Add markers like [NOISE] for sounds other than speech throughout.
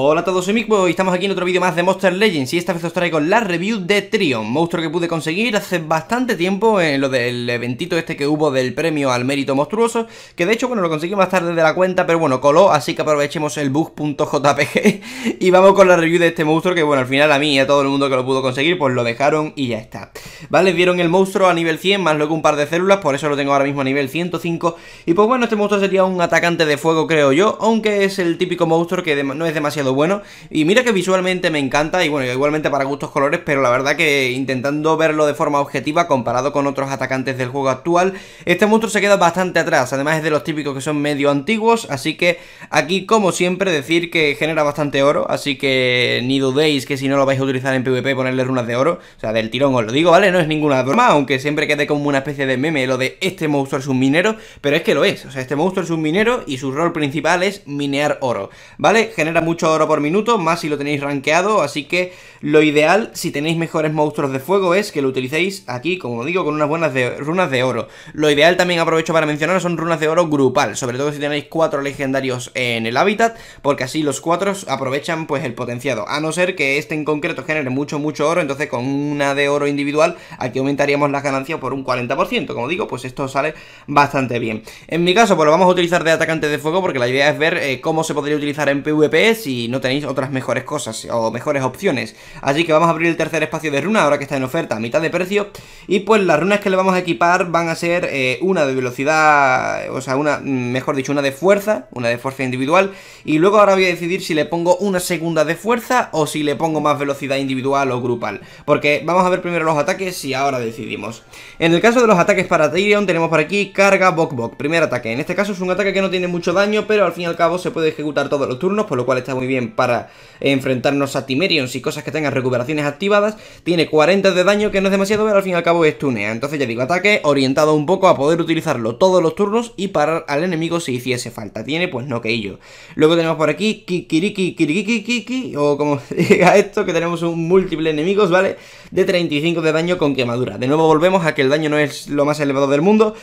Hola a todos, soy Mikbo y estamos aquí en otro vídeo más de Monster Legends y esta vez os traigo la review de Trion, monstruo que pude conseguir hace bastante tiempo en lo del eventito este que hubo del premio al mérito monstruoso, que de hecho, bueno, lo conseguí más tarde de la cuenta, pero bueno, coló, así que aprovechemos el bug.jpg [LAUGHS] y vamos con la review de este monstruo que, bueno, al final a mí y a todo el mundo que lo pudo conseguir, pues lo dejaron y ya está. Vale, vieron el monstruo a nivel 100, más luego un par de células, por eso lo tengo ahora mismo a nivel 105 y pues bueno, este monstruo sería un atacante de fuego, creo yo, aunque es el típico monstruo que no es demasiado bueno. Y mira que visualmente me encanta, y bueno, igualmente para gustos colores, pero la verdad que intentando verlo de forma objetiva, comparado con otros atacantes del juego actual, este monstruo se queda bastante atrás. Además es de los típicos que son medio antiguos, así que aquí, como siempre, decir que genera bastante oro, así que ni dudéis que si no lo vais a utilizar en PvP, ponerle runas de oro, o sea, del tirón os lo digo, ¿vale? No es ninguna broma, aunque siempre quede como una especie de meme lo de este monstruo es un minero, pero es que lo es, o sea, este monstruo es un minero y su rol principal es minear oro, ¿vale? Genera mucho oro por minuto, más si lo tenéis rankeado, así que lo ideal, si tenéis mejores monstruos de fuego, es que lo utilicéis aquí, como digo, con unas buenas de, runas de oro. Lo ideal también aprovecho para mencionar son runas de oro grupal, sobre todo si tenéis cuatro legendarios en el hábitat, porque así los cuatro aprovechan pues el potenciado. A no ser que este en concreto genere mucho, mucho oro, entonces con una de oro individual aquí aumentaríamos las ganancias por un 40%. Como digo, pues esto sale bastante bien. En mi caso, pues lo vamos a utilizar de atacante de fuego porque la idea es ver eh, cómo se podría utilizar en PvP si no tenéis otras mejores cosas o mejores opciones. Así que vamos a abrir el tercer espacio de runa, ahora que está en oferta a mitad de precio. Y pues las runas que le vamos a equipar van a ser eh, una de velocidad, o sea, una, mm, mejor dicho, una de fuerza, una de fuerza individual. Y luego ahora voy a decidir si le pongo una segunda de fuerza o si le pongo más velocidad individual o grupal. Porque vamos a ver primero los ataques y ahora decidimos. En el caso de los ataques para Tyrion tenemos por aquí carga, bok bok. Primer ataque. En este caso es un ataque que no tiene mucho daño, pero al fin y al cabo se puede ejecutar todos los turnos, por lo cual está muy bien para enfrentarnos a Timerions y cosas que tenga recuperaciones activadas, tiene 40 de daño, que no es demasiado, pero al fin y al cabo es tunea. Entonces ya digo, ataque orientado un poco a poder utilizarlo todos los turnos y parar al enemigo si hiciese falta. Tiene pues no que ello. Luego tenemos por aquí Kikiriki Kiriki Kiki, o como se diga esto, que tenemos un múltiple enemigos, ¿vale? De 35 de daño con quemadura. De nuevo volvemos a que el daño no es lo más elevado del mundo,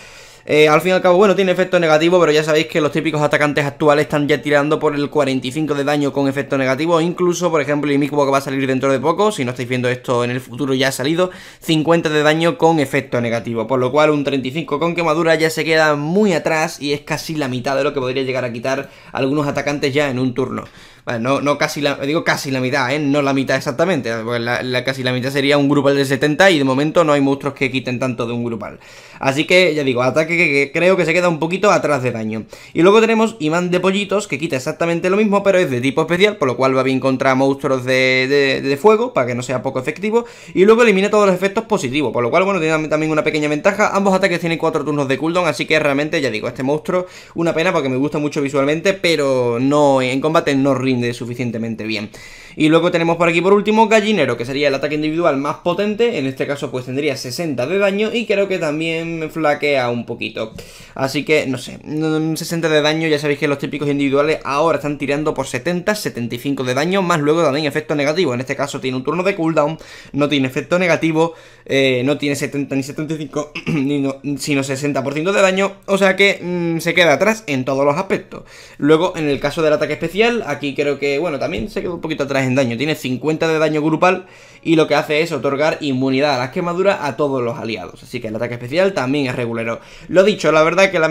eh, al fin y al cabo, bueno, tiene efecto negativo, pero ya sabéis que los típicos atacantes actuales están ya tirando por el 45 de daño con efecto negativo. Incluso, por ejemplo, el Mikbo que va a salir dentro de poco, si no estáis viendo esto en el futuro ya ha salido, 50 de daño con efecto negativo. Por lo cual, un 35 con quemadura ya se queda muy atrás y es casi la mitad de lo que podría llegar a quitar algunos atacantes ya en un turno. Bueno, no, casi la, digo casi la mitad, ¿eh? No la mitad exactamente, pues casi la mitad sería un grupal de 70 y de momento no hay monstruos que quiten tanto de un grupal. Así que, ya digo, ataque que creo que se queda un poquito atrás de daño. Y luego tenemos imán de pollitos, que quita exactamente lo mismo, pero es de tipo especial, por lo cual va bien contra monstruos de, fuego, para que no sea poco efectivo. Y luego elimina todos los efectos positivos, por lo cual, bueno, tiene también una pequeña ventaja. Ambos ataques tienen 4 turnos de cooldown, así que realmente, ya digo, este monstruo, una pena porque me gusta mucho visualmente, pero no en combate no rinde suficientemente bien. Y luego tenemos por aquí por último gallinero, que sería el ataque individual más potente, en este caso pues tendría 60 de daño y creo que también me flaquea un poquito. Así que, no sé, 60 de daño, ya sabéis que los típicos individuales ahora están tirando por 70, 75 de daño, más luego también efecto negativo. En este caso tiene un turno de cooldown, no tiene efecto negativo, eh, no tiene 70 ni 75, [CLEARS THROAT] sino 60% de daño, o sea que mm, se queda atrás en todos los aspectos. Luego, en el caso del ataque especial, aquí creo que, bueno, también se queda un poquito atrás en daño, tiene 50 de daño grupal y lo que hace es otorgar inmunidad a las quemaduras a todos los aliados. Así que el ataque especial también es regulero. Lo dicho, la verdad que la,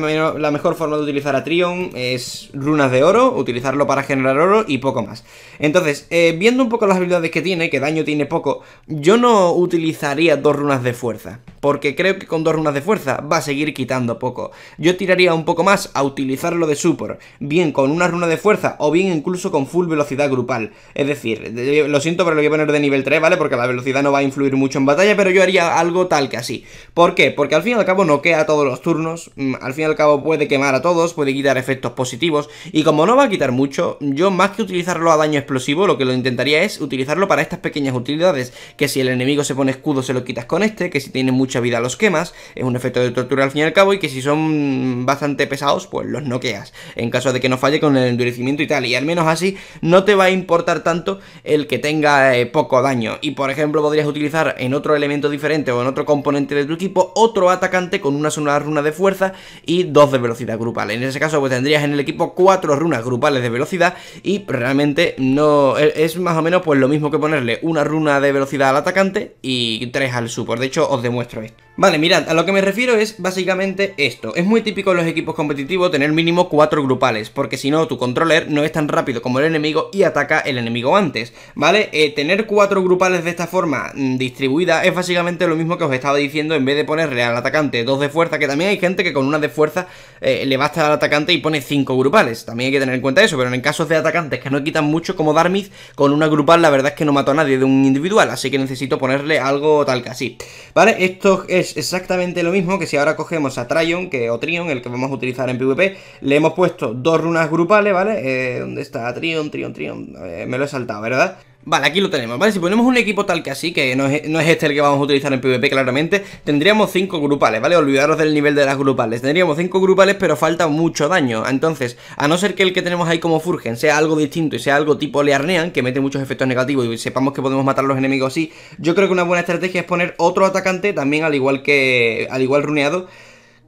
mejor forma de utilizar a Trion es runas de oro, utilizarlo para generar oro y poco más. Entonces, eh, viendo un poco las habilidades que tiene, que daño tiene poco, yo no utilizaría dos runas de fuerza. Porque creo que con dos runas de fuerza va a seguir quitando poco. Yo tiraría un poco más a utilizarlo de support, bien con una runa de fuerza o bien incluso con full velocidad grupal. Es decir, lo siento pero lo voy a poner de nivel 3, ¿vale? Porque la velocidad no va a influir mucho en batalla, pero yo haría algo tal que así. ¿Por qué? Porque al fin al cabo noquea todos los turnos, mm, al fin y al cabo puede quemar a todos, puede quitar efectos positivos, y como no va a quitar mucho, yo más que utilizarlo a daño explosivo, lo que lo intentaría es utilizarlo para estas pequeñas utilidades, que si el enemigo se pone escudo se lo quitas con este, que si tiene mucha vida los quemas, es un efecto de tortura al fin y al cabo, y que si son bastante pesados, pues los noqueas, en caso de que no falle con el endurecimiento y tal, y al menos así no te va a importar tanto el que tenga eh, poco daño, y por ejemplo podrías utilizar en otro elemento diferente o en otro componente de tu equipo otro ataque atacante con una sola runa de fuerza y dos de velocidad grupal. En ese caso, pues tendrías en el equipo cuatro runas grupales de velocidad y realmente no e, es más o menos pues lo mismo que ponerle una runa de velocidad al atacante y tres al support. De hecho, os demuestro esto. Vale, mirad, a lo que me refiero es básicamente esto. Es muy típico en los equipos competitivos tener mínimo 4 grupales, porque si no, tu controller no es tan rápido como el enemigo y ataca el enemigo antes, ¿vale? Eh, tener 4 grupales de esta forma mm, distribuida es básicamente lo mismo que os estaba diciendo, en vez de ponerle al atacante 2 de fuerza, que también hay gente que con una de fuerza eh, le basta al atacante y pone 5 grupales, también hay que tener en cuenta eso, pero en casos de atacantes que no quitan mucho, como Darmith, con una grupal la verdad es que no mató a nadie de un individual, así que necesito ponerle algo tal que así, ¿vale? Esto es es exactamente lo mismo que si ahora cogemos a Tryon, que, o Trion, el que vamos a utilizar en PvP, le hemos puesto dos runas grupales, ¿vale? Eh, ¿Dónde está? Trion, Trion, Trion. Eh, me lo he saltado, ¿verdad? Vale, aquí lo tenemos, ¿vale? Si ponemos un equipo tal que así, que no es, este el que vamos a utilizar en PvP claramente, tendríamos 5 grupales, ¿vale? Olvidaros del nivel de las grupales. Tendríamos 5 grupales, pero falta mucho daño. Entonces, a no ser que el que tenemos ahí como Furgen sea algo distinto y sea algo tipo Learnean, que mete muchos efectos negativos y sepamos que podemos matar a los enemigos así, yo creo que una buena estrategia es poner otro atacante, también al igual que... al igual runeado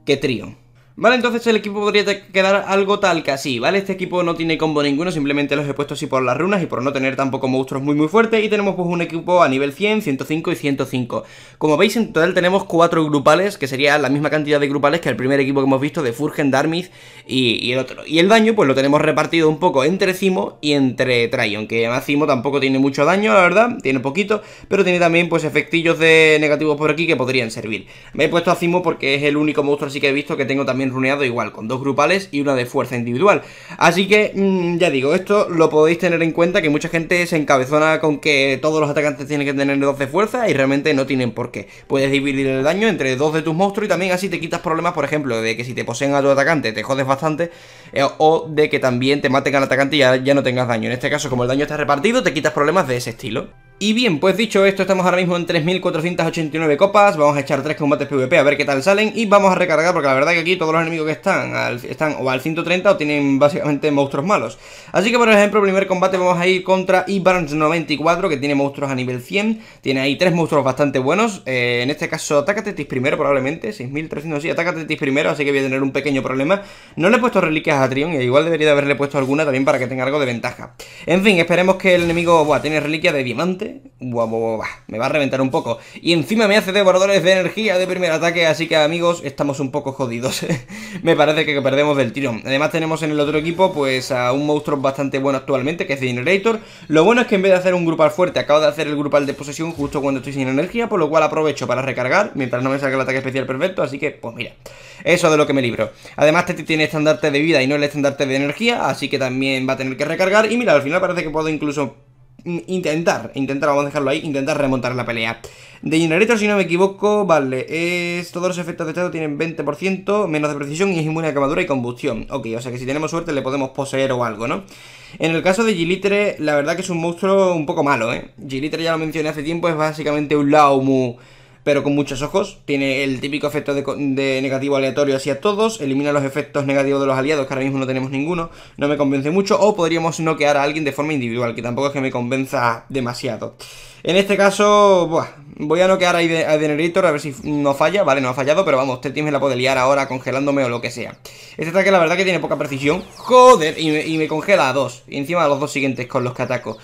que trío. Vale, entonces el equipo podría quedar algo tal que así, ¿vale? Este equipo no tiene combo ninguno, simplemente los he puesto así por las runas y por no tener tampoco monstruos muy muy fuertes Y tenemos pues un equipo a nivel 100, 105 y 105 Como veis en total tenemos cuatro grupales, que sería la misma cantidad de grupales que el primer equipo que hemos visto de Furgen, Darmith y, y el otro Y el daño pues lo tenemos repartido un poco entre Cimo y entre Tryon, que además Cimo tampoco tiene mucho daño, la verdad, tiene poquito Pero tiene también pues efectillos de negativos por aquí que podrían servir Me he puesto a Cimo porque es el único monstruo así que he visto que tengo también Runeado igual, con dos grupales y una de fuerza individual. Así que, mm, ya digo, esto lo podéis tener en cuenta, que mucha gente se encabezona con que todos los atacantes tienen que tener dos de fuerza y realmente no tienen por qué. Puedes dividir el daño entre dos de tus monstruos y también así te quitas problemas, por ejemplo, de que si te poseen a tu atacante te jodes bastante eh, o de que también te maten al atacante y ya, ya no tengas daño. En este caso, como el daño está repartido, te quitas problemas de ese estilo. Y bien, pues dicho esto, estamos ahora mismo en 3.489 copas, vamos a echar 3 combates PvP a ver qué tal salen y vamos a recargar porque la verdad que aquí todos los enemigos que están, están o al 130 o tienen básicamente monstruos malos. Así que por ejemplo, primer combate vamos a ir contra Ibarns 94 que tiene monstruos a nivel 100, tiene ahí 3 monstruos bastante buenos, eh, en este caso Atacatetis primero probablemente, 6.300, sí, Atacatetis primero, así que voy a tener un pequeño problema. No le he puesto reliquias a Trion y e igual debería haberle puesto alguna también para que tenga algo de ventaja. En fin, esperemos que el enemigo, bueno, tiene reliquia de diamante me va a reventar un poco. Y encima me hace devoradores de energía de primer ataque, así que amigos, estamos un poco jodidos. [LAUGHS] me parece que perdemos del tirón. Además tenemos en el otro equipo pues a un monstruo bastante bueno actualmente, que es Generator. Lo bueno es que en vez de hacer un grupal fuerte, acabo de hacer el grupal de posesión justo cuando estoy sin energía, por lo cual aprovecho para recargar, mientras no me salga el ataque especial perfecto, así que pues mira, eso de lo que me libro. Además Teti tiene estandarte de vida y no el estandarte de energía, así que también va a tener que recargar. Y mira, al final parece que puedo incluso intentar, intentar, vamos a dejarlo ahí, intentar remontar la pelea. De Generator, si no me equivoco, vale, es, todos los efectos de estado tienen 20%, menos de precisión y es inmune a quemadura y combustión. Ok, o sea que si tenemos suerte le podemos poseer o algo, ¿no? En el caso de Gilitre, la verdad que es un monstruo un poco malo, ¿eh? Gilitre ya lo mencioné hace tiempo, es básicamente un Laumu pero con muchos ojos. Tiene el típico efecto de, negativo aleatorio hacia todos, elimina los efectos negativos de los aliados, que ahora mismo no tenemos ninguno, no me convence mucho, o podríamos noquear a alguien de forma individual, que tampoco es que me convenza demasiado. En este caso, voy a noquear a, a a ver si no falla, vale, no ha fallado, pero vamos, este team me la puede liar ahora congelándome o lo que sea. Este ataque la verdad que tiene poca precisión, joder, y me, y congela a dos, y encima a los dos siguientes con los que ataco.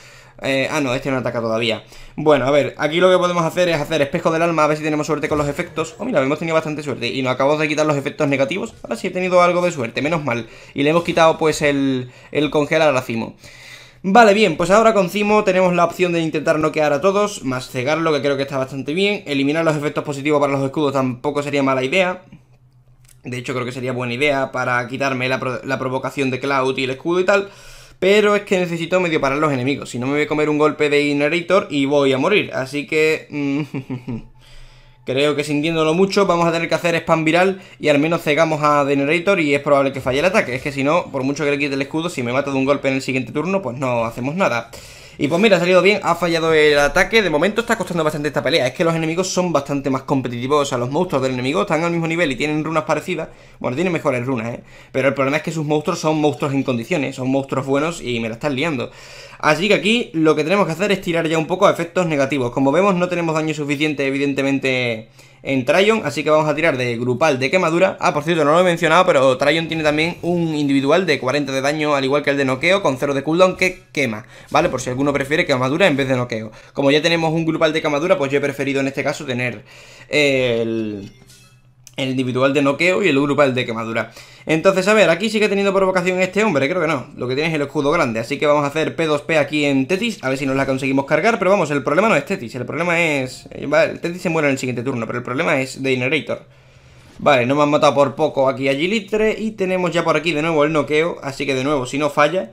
Eh, ah, no, este no ataca todavía Bueno, a ver, aquí lo que podemos hacer es hacer espejo del alma A ver si tenemos suerte con los efectos Oh, mira, hemos tenido bastante suerte Y nos acabamos de quitar los efectos negativos Ahora sí he tenido algo de suerte, menos mal Y le hemos quitado, pues, el, el congelar a Cimo Vale, bien, pues ahora con Cimo tenemos la opción de intentar noquear a todos Más cegarlo, que creo que está bastante bien Eliminar los efectos positivos para los escudos tampoco sería mala idea De hecho, creo que sería buena idea para quitarme la, la provocación de Cloud y el escudo y tal pero es que necesito medio parar los enemigos. Si no me voy a comer un golpe de Generator y voy a morir. Así que... Mm, [LAUGHS] creo que sintiéndolo mucho vamos a tener que hacer spam viral y al menos cegamos a The Generator y es probable que falle el ataque. Es que si no, por mucho que le quite el escudo, si me mata de un golpe en el siguiente turno, pues no hacemos nada. Y pues mira, ha salido bien, ha fallado el ataque. De momento está costando bastante esta pelea. Es que los enemigos son bastante más competitivos. O sea, los monstruos del enemigo están al mismo nivel y tienen runas parecidas. Bueno, tienen mejores runas, ¿eh? Pero el problema es que sus monstruos son monstruos en condiciones. Son monstruos buenos y me la están liando. Así que aquí lo que tenemos que hacer es tirar ya un poco a efectos negativos. Como vemos, no tenemos daño suficiente, evidentemente en Tryon, así que vamos a tirar de grupal de quemadura. Ah, por cierto, no lo he mencionado, pero Tryon tiene también un individual de 40 de daño, al igual que el de noqueo, con 0 de cooldown que quema, ¿vale? Por si alguno prefiere quemadura en vez de noqueo. Como ya tenemos un grupal de quemadura, pues yo he preferido en este caso tener el el individual de noqueo y el grupal de quemadura. Entonces, a ver, aquí sigue teniendo provocación este hombre, creo que no. Lo que tiene es el escudo grande, así que vamos a hacer P2P aquí en Tetis, a ver si nos la conseguimos cargar, pero vamos, el problema no es Tetis, el problema es... Eh, vale, Tetis se muere en el siguiente turno, pero el problema es The Generator. Vale, no me han matado por poco aquí a Gilitre y tenemos ya por aquí de nuevo el noqueo, así que de nuevo, si no falla...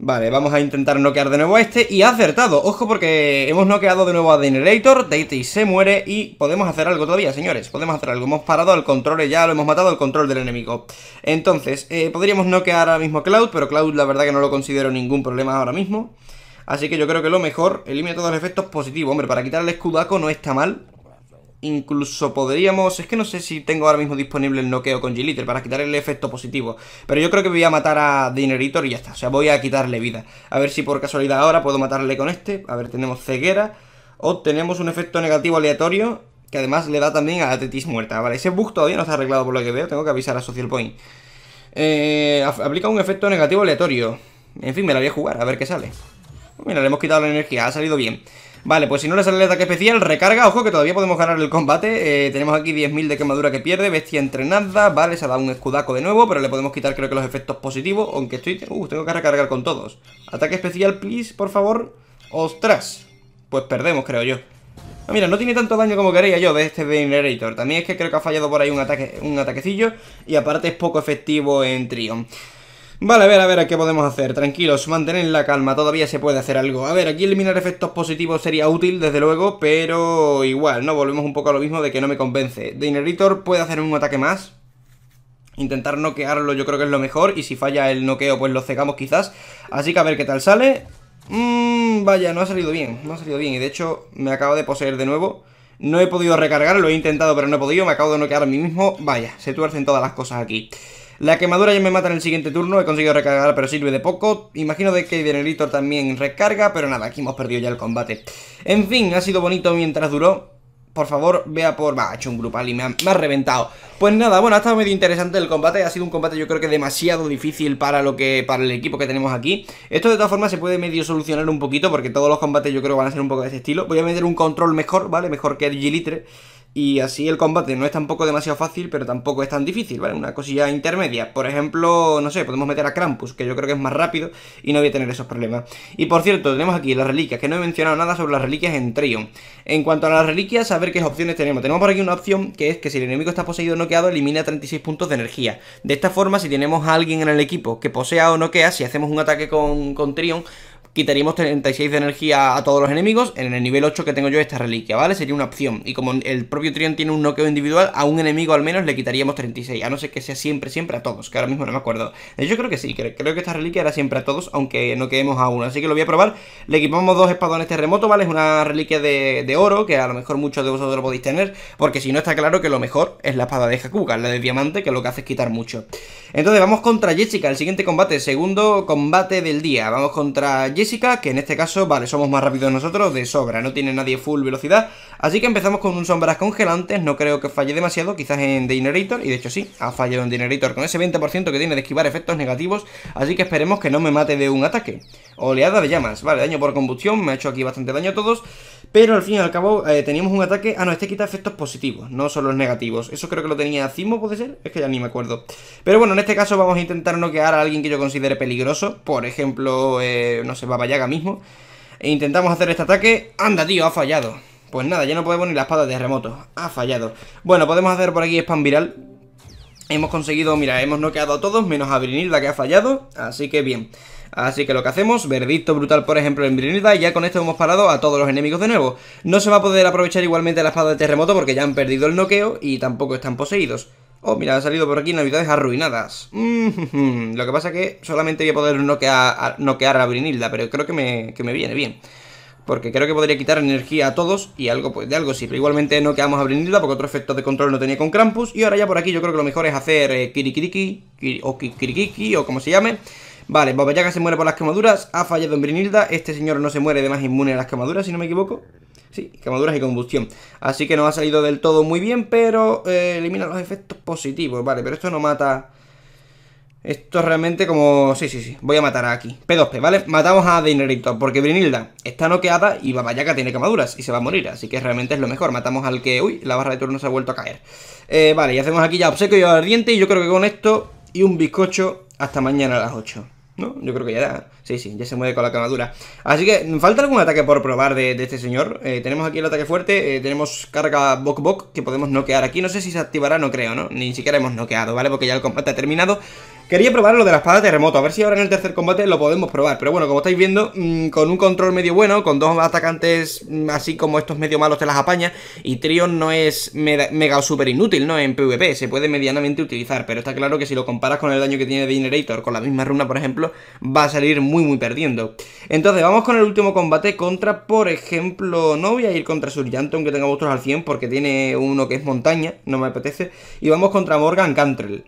Vale, vamos a intentar noquear de nuevo a este Y ha acertado, ojo porque hemos noqueado de nuevo a Generator y se muere y podemos hacer algo todavía, señores Podemos hacer algo, hemos parado al control, ya lo hemos matado al control del enemigo Entonces, eh, podríamos noquear ahora mismo a Cloud Pero Cloud la verdad que no lo considero ningún problema ahora mismo Así que yo creo que lo mejor, elimina todos los efectos positivos Hombre, para quitarle el escudaco no está mal Incluso podríamos... Es que no sé si tengo ahora mismo disponible el noqueo con Giliter para quitar el efecto positivo. Pero yo creo que voy a matar a Dineritor y ya está. O sea, voy a quitarle vida. A ver si por casualidad ahora puedo matarle con este. A ver, tenemos ceguera. O tenemos un efecto negativo aleatorio que además le da también a la Tetis muerta. Ah, vale, ese bug todavía no está arreglado por lo que veo. Tengo que avisar a Social Point. Eh, aplica un efecto negativo aleatorio. En fin, me la voy a jugar, a ver qué sale. Mira, le hemos quitado la energía, ha salido bien. Vale, pues si no le sale el ataque especial, recarga. Ojo que todavía podemos ganar el combate. Eh, tenemos aquí 10.000 de quemadura que pierde. Bestia entrenada. Vale, se ha dado un escudaco de nuevo, pero le podemos quitar creo que los efectos positivos. Aunque estoy... Uh, tengo que recargar con todos. Ataque especial, please, por favor. ¡Ostras! Pues perdemos, creo yo. Ah, mira, no tiene tanto daño como quería yo de este Venerator. También es que creo que ha fallado por ahí un, ataque, un ataquecillo. Y aparte es poco efectivo en Trion. Vale, a ver, a ver, ¿a ¿qué podemos hacer? Tranquilos, mantener la calma, todavía se puede hacer algo. A ver, aquí eliminar efectos positivos sería útil, desde luego, pero igual, ¿no? Volvemos un poco a lo mismo de que no me convence. Dineritor puede hacer un ataque más, Intentar noquearlo yo creo que es lo mejor Y si falla el noqueo pues lo cegamos quizás Así que a ver qué tal sale Mmm, Vaya, no ha salido bien No ha salido bien y de hecho me acabo de poseer de nuevo No he podido recargar, lo he intentado pero no he podido Me acabo de noquear a mí mismo Vaya, se tuercen todas las cosas aquí la quemadura ya me mata en el siguiente turno, he conseguido recargar pero sirve de poco. Imagino de que Denelitor también recarga, pero nada, aquí hemos perdido ya el combate. En fin, ha sido bonito mientras duró. Por favor, vea por... Va, ha hecho un grupal y me ha, reventado. Pues nada, bueno, ha estado medio interesante el combate. Ha sido un combate yo creo que demasiado difícil para lo que para el equipo que tenemos aquí. Esto de todas formas se puede medio solucionar un poquito porque todos los combates yo creo van a ser un poco de este estilo. Voy a meter un control mejor, ¿vale? Mejor que el Gilitre. Y así el combate no es tampoco demasiado fácil, pero tampoco es tan difícil, ¿vale? Una cosilla intermedia. Por ejemplo, no sé, podemos meter a Krampus, que yo creo que es más rápido y no voy a tener esos problemas. Y por cierto, tenemos aquí las reliquias, que no he mencionado nada sobre las reliquias en Trion. En cuanto a las reliquias, a ver qué opciones tenemos. Tenemos por aquí una opción que es que si el enemigo está poseído o noqueado, elimina 36 puntos de energía. De esta forma, si tenemos a alguien en el equipo que posea o noquea, si hacemos un ataque con, con Trion, quitaríamos 36 de energía a todos los enemigos. En el nivel 8 que tengo yo esta reliquia, ¿vale? Sería una opción. Y como el propio Trion tiene un noqueo individual, a un enemigo al menos le quitaríamos 36. A no ser que sea siempre, siempre a todos, que ahora mismo no me acuerdo. Eh, yo creo que sí, creo, que esta reliquia era siempre a todos, aunque no quedemos a uno. Así que lo voy a probar. Le equipamos dos espadones terremoto, ¿vale? Es una reliquia de, oro, que a lo mejor muchos de vosotros lo podéis tener. Porque si no, está claro que lo mejor es la espada de Hakuga, la de diamante, que lo que hace es quitar mucho. Entonces vamos contra Jessica, el siguiente combate, segundo combate del día. Vamos contra Jessica que en este caso, vale, somos más rápidos nosotros de sobra, no tiene nadie full velocidad, así que empezamos con un sombras congelantes, no creo que falle demasiado, quizás en Dinerator, y de hecho sí, ha fallado en Dinerator con ese 20% que tiene de esquivar efectos negativos, así que esperemos que no me mate de un ataque. Oleada de llamas, vale, daño por combustión, me ha hecho aquí bastante daño a todos, pero al fin y al cabo eh, teníamos un ataque... Ah, no, este quita efectos positivos, no solo los negativos. Eso creo que lo tenía Cimo, ¿puede ser? Es que ya ni me acuerdo. Pero bueno, en este caso vamos a intentar noquear a alguien que yo considere peligroso. Por ejemplo, eh, no sé, Baba Yaga mismo. E intentamos hacer este ataque. ¡Anda, tío! Ha fallado. Pues nada, ya no podemos ni la espada de remoto. Ha fallado. Bueno, podemos hacer por aquí spam viral. Hemos conseguido, mira, hemos noqueado a todos, menos a la que ha fallado. Así que bien. Así que lo que hacemos, verdicto brutal por ejemplo en Brinilda y ya con esto hemos parado a todos los enemigos de nuevo. No se va a poder aprovechar igualmente la espada de terremoto porque ya han perdido el noqueo y tampoco están poseídos. Oh, mira, ha salido por aquí navidades arruinadas. Mm, [LAUGHS] lo que pasa que solamente voy a poder noquear a, a Brinilda, pero creo que me, viene bien porque creo que podría quitar energía a todos y algo pues de algo Pero Igualmente no a Brinilda porque otro efecto de control no tenía con Krampus y ahora ya por aquí yo creo que lo mejor es hacer eh, Kirikiriki o Kirikiki o como se llame Vale, Yaga se muere por las quemaduras, ha fallado en Brinilda, este señor no se muere, de más inmune a las quemaduras, si no me equivoco. Sí, quemaduras y combustión. Así que no ha salido del todo muy bien, pero eh, elimina los efectos positivos. Vale, pero esto no mata... Esto realmente como... Sí, sí, sí. Voy a matar a aquí. P2P, ¿vale? Matamos a Dinerito, porque Brinilda está noqueada y Yaga tiene quemaduras y se va a morir. Así que realmente es lo mejor. Matamos al que... Uy, la barra de turno se ha vuelto a caer. Eh, vale, y hacemos aquí ya obsequio y ardiente y yo creo que con esto y un bizcocho hasta mañana a las 8. ¿No? Yo creo que ya da. Sí, sí, ya se mueve con la camadura. Así que, ¿falta algún ataque por probar de, este señor? Eh, tenemos aquí el ataque fuerte, eh, tenemos carga Bok Bok que podemos noquear aquí. No sé si se activará, no creo, ¿no? Ni siquiera hemos noqueado, ¿vale? Porque ya el combate ha terminado. Quería probar lo de la espada terremoto, a ver si ahora en el tercer combate lo podemos probar. Pero bueno, como estáis viendo, mm, con un control medio bueno, con dos atacantes mm, así como estos medio malos te las apaña Y Trion no es mega o super inútil, ¿no? En PvP, se puede medianamente utilizar. Pero está claro que si lo comparas con el daño que tiene de Generator, con la misma runa, por ejemplo, va a salir muy, muy perdiendo. Entonces, vamos con el último combate contra, por ejemplo, no voy a ir contra Suryanto, aunque tenga otros al 100, porque tiene uno que es montaña, no me apetece. Y vamos contra Morgan Cantrell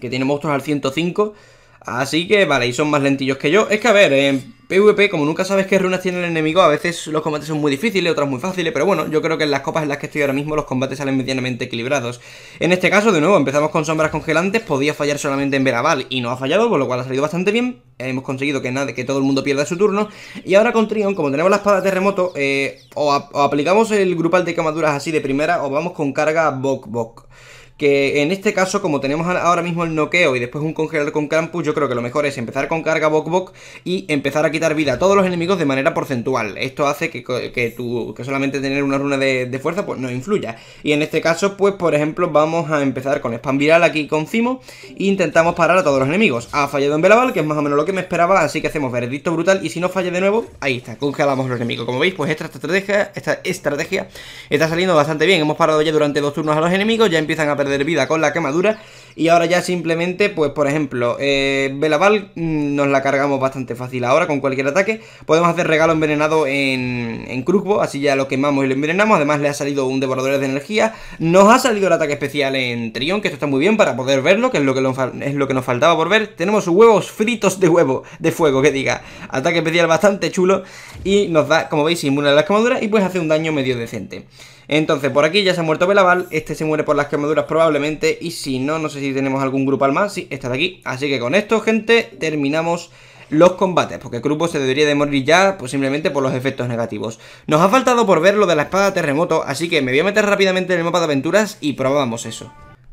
que tiene monstruos al 105. Así que, vale, y son más lentillos que yo. Es que, a ver, en PvP, como nunca sabes qué runas tiene el enemigo, a veces los combates son muy difíciles, otras muy fáciles, pero bueno, yo creo que en las copas en las que estoy ahora mismo los combates salen medianamente equilibrados. En este caso, de nuevo, empezamos con sombras congelantes, podía fallar solamente en Veraval y no ha fallado, por lo cual ha salido bastante bien. Hemos conseguido que, nada, que todo el mundo pierda su turno. Y ahora con Trion, como tenemos la espada de terremoto, eh, o, aplicamos el grupal de camaduras así de primera, o vamos con carga Bok Bok que en este caso, como tenemos ahora mismo el noqueo y después un congelar con Krampus, yo creo que lo mejor es empezar con carga Bok Bok y empezar a quitar vida a todos los enemigos de manera porcentual. Esto hace que, que solamente tener una runa de, fuerza pues no influya. Y en este caso, pues por ejemplo, vamos a empezar con Spam Viral aquí con Cimo e intentamos parar a todos los enemigos. Ha fallado en Belaval, que es más o menos lo que me esperaba, así que hacemos Veredicto Brutal y si no falla de nuevo, ahí está, congelamos los enemigos. Como veis, pues esta estrategia, esta estrategia está saliendo bastante bien. Hemos parado ya durante dos turnos a los enemigos, ya empiezan a perder de vida con la quemadura. Y ahora ya simplemente, pues por ejemplo, eh, Belaval mm, nos la cargamos bastante fácil ahora con cualquier ataque. Podemos hacer regalo envenenado en, en así ya lo quemamos y lo envenenamos. Además le ha salido un devorador de energía. Nos ha salido el ataque especial en Trion, que esto está muy bien para poder verlo, que es lo que, es lo que nos faltaba por ver. Tenemos huevos fritos de huevo, de fuego, que diga. Ataque especial bastante chulo y nos da, como veis, inmunidad a las quemaduras y pues hace un daño medio decente. Entonces, por aquí ya se ha muerto Belaval, este se muere por las quemaduras probablemente, y si no, no sé si tenemos algún grupo al más, sí, está de aquí. Así que con esto, gente, terminamos los combates, porque el grupo se debería de morir ya, posiblemente pues simplemente por los efectos negativos. Nos ha faltado por ver lo de la espada terremoto, así que me voy a meter rápidamente en el mapa de aventuras y probamos eso.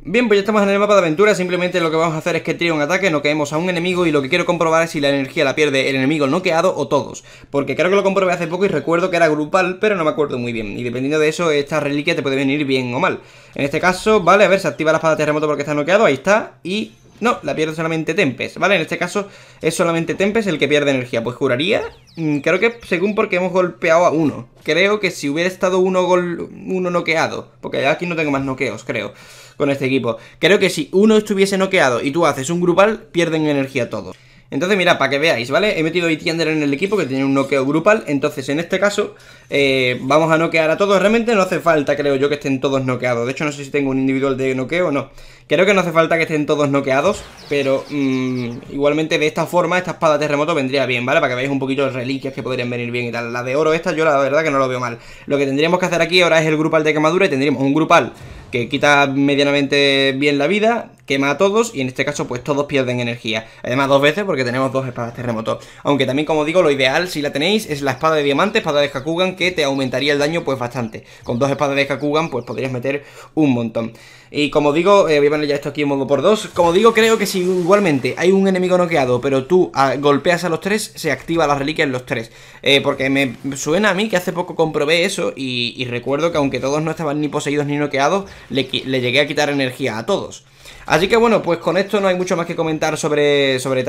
Bien, pues ya estamos en el mapa de aventura, simplemente lo que vamos a hacer es que tire un ataque, noqueemos a un enemigo y lo que quiero comprobar es si la energía la pierde el enemigo noqueado o todos, porque creo que lo comprobé hace poco y recuerdo que era grupal, pero no me acuerdo muy bien, y dependiendo de eso, esta reliquia te puede venir bien o mal. En este caso, vale, a ver, se activa la espada de terremoto porque está noqueado, ahí está, y no, la pierde solamente Tempest, ¿vale? En este caso es solamente Tempest el que pierde energía. Pues juraría, mm, creo que según porque hemos golpeado a uno. Creo que si hubiera estado uno, gol, uno noqueado, porque aquí no tengo más noqueos, creo, con este equipo. Creo que si uno estuviese noqueado y tú haces un grupal, pierden energía todos. Entonces, mira, para que veáis, ¿vale? He metido a Itiander en el equipo que tiene un noqueo grupal. Entonces, en este caso, eh, vamos a noquear a todos. Realmente no hace falta, creo yo, que estén todos noqueados. De hecho, no sé si tengo un individual de noqueo o no. Creo que no hace falta que estén todos noqueados, pero mm, igualmente de esta forma esta espada terremoto vendría bien, ¿vale? Para que veáis un poquito las reliquias que podrían venir bien y tal. La de oro esta yo la verdad que no lo veo mal. Lo que tendríamos que hacer aquí ahora es el grupal de quemadura y tendríamos un grupal que quita medianamente bien la vida, quema a todos y en este caso pues todos pierden energía. Además dos veces porque tenemos dos espadas terremoto. Aunque también como digo lo ideal si la tenéis es la espada de diamante, espada de kakugan que te aumentaría el daño pues bastante. Con dos espadas de kakugan pues podrías meter un montón. Y como digo, eh, voy a ya esto aquí en modo por dos. Como digo, creo que si igualmente hay un enemigo noqueado, pero tú ah, golpeas a los tres, se activa la reliquia en los tres. Eh, porque me suena a mí que hace poco comprobé eso y, recuerdo que aunque todos no estaban ni poseídos ni noqueados, le llegué a quitar energía a todos. Así que bueno, pues con esto no hay mucho más que comentar sobre, sobre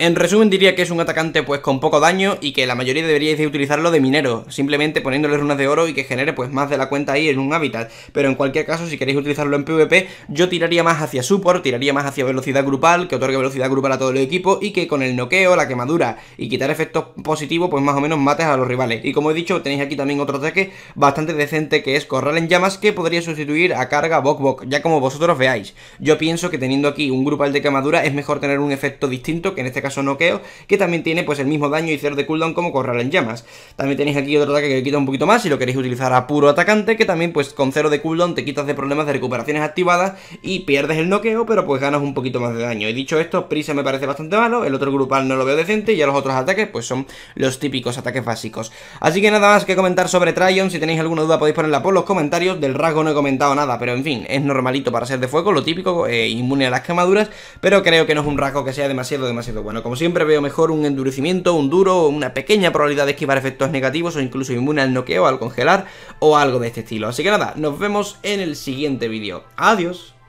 en resumen diría que es un atacante pues con poco daño y que la mayoría deberíais de utilizarlo de minero, simplemente poniéndole runas de oro y que genere pues más de la cuenta ahí en un hábitat, pero en cualquier caso si queréis utilizarlo en PvP yo tiraría más hacia support, tiraría más hacia velocidad grupal, que otorgue velocidad grupal a todo el equipo y que con el noqueo, la quemadura y quitar efectos positivos pues más o menos mates a los rivales. Y como he dicho tenéis aquí también otro ataque bastante decente que es corral en llamas que podría sustituir a carga bok bok, ya como vosotros veáis. Yo pienso que teniendo aquí un grupal de quemadura es mejor tener un efecto distinto que en este caso o noqueo, que también tiene pues el mismo daño y cero de cooldown como Corral en Llamas. También tenéis aquí otro ataque que quita un poquito más si lo queréis utilizar a puro atacante, que también pues con cero de cooldown te quitas de problemas de recuperaciones activadas y pierdes el noqueo, pero pues ganas un poquito más de daño. Y dicho esto, Prisa me parece bastante malo, el otro grupal no lo veo decente y ya los otros ataques pues son los típicos ataques básicos. Así que nada más que comentar sobre Tryon, si tenéis alguna duda podéis ponerla por los comentarios, del rasgo no he comentado nada, pero en fin, es normalito para ser de fuego, lo típico, eh, inmune a las quemaduras, pero creo que no es un rasgo que sea demasiado, demasiado bueno como siempre veo mejor un endurecimiento, un duro, una pequeña probabilidad de esquivar efectos negativos o incluso inmune al noqueo, al congelar o algo de este estilo. Así que nada, nos vemos en el siguiente vídeo. Adiós.